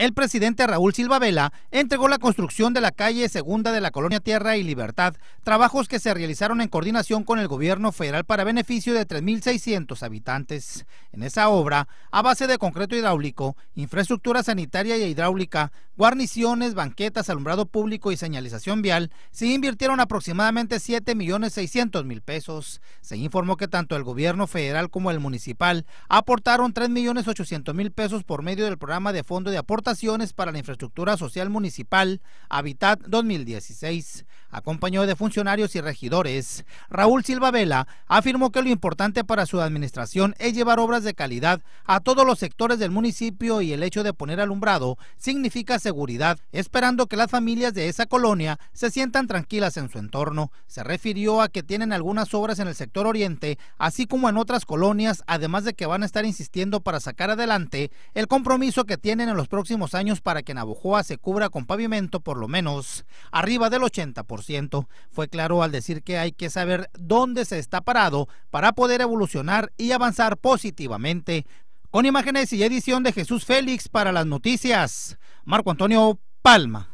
el presidente Raúl Silva Vela entregó la construcción de la calle segunda de la colonia Tierra y Libertad, trabajos que se realizaron en coordinación con el gobierno federal para beneficio de 3.600 habitantes. En esa obra, a base de concreto hidráulico, infraestructura sanitaria y hidráulica, guarniciones, banquetas, alumbrado público y señalización vial, se invirtieron aproximadamente 7.600.000 pesos. Se informó que tanto el gobierno federal como el municipal aportaron 3.800.000 pesos por medio del programa de fondo de aportación para la infraestructura social municipal Habitat 2016. acompañado de funcionarios y regidores, Raúl Silva Vela afirmó que lo importante para su administración es llevar obras de calidad a todos los sectores del municipio y el hecho de poner alumbrado significa seguridad, esperando que las familias de esa colonia se sientan tranquilas en su entorno. Se refirió a que tienen algunas obras en el sector oriente, así como en otras colonias, además de que van a estar insistiendo para sacar adelante el compromiso que tienen en los próximos años para que Navojoa se cubra con pavimento por lo menos arriba del 80%. Fue claro al decir que hay que saber dónde se está parado para poder evolucionar y avanzar positivamente. Con imágenes y edición de Jesús Félix para las noticias, Marco Antonio Palma.